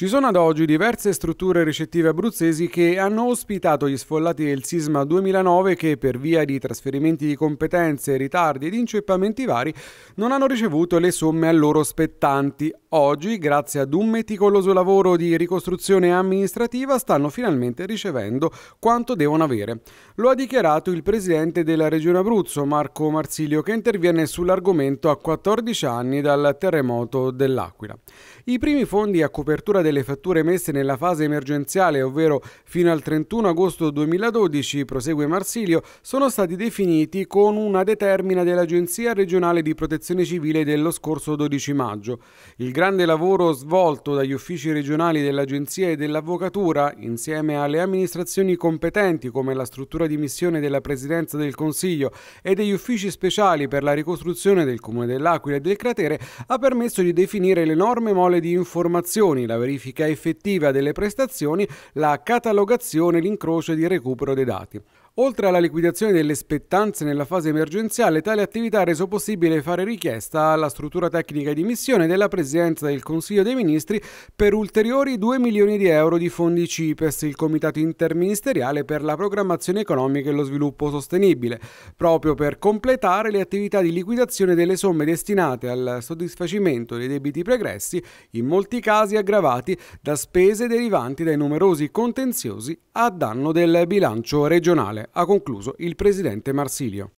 Ci sono ad oggi diverse strutture ricettive abruzzesi che hanno ospitato gli sfollati del sisma 2009 che per via di trasferimenti di competenze, ritardi ed inceppamenti vari non hanno ricevuto le somme a loro spettanti. Oggi, grazie ad un meticoloso lavoro di ricostruzione amministrativa, stanno finalmente ricevendo quanto devono avere. Lo ha dichiarato il presidente della Regione Abruzzo, Marco Marsilio, che interviene sull'argomento a 14 anni dal terremoto dell'Aquila. I primi fondi a copertura del delle fatture emesse nella fase emergenziale, ovvero fino al 31 agosto 2012, prosegue Marsilio, sono stati definiti con una determina dell'Agenzia regionale di protezione civile dello scorso 12 maggio. Il grande lavoro svolto dagli uffici regionali dell'Agenzia e dell'Avvocatura, insieme alle amministrazioni competenti come la struttura di missione della Presidenza del Consiglio e degli uffici speciali per la ricostruzione del Comune dell'Aquila e del cratere, ha permesso di definire l'enorme mole di informazioni, la verifica verifica effettiva delle prestazioni, la catalogazione l'incrocio e il recupero dei dati. Oltre alla liquidazione delle spettanze nella fase emergenziale, tale attività ha reso possibile fare richiesta alla struttura tecnica di missione della Presidenza del Consiglio dei Ministri per ulteriori 2 milioni di euro di fondi CIPES, il Comitato Interministeriale per la Programmazione Economica e lo Sviluppo Sostenibile, proprio per completare le attività di liquidazione delle somme destinate al soddisfacimento dei debiti pregressi, in molti casi aggravati da spese derivanti dai numerosi contenziosi a danno del bilancio regionale ha concluso il presidente Marsilio.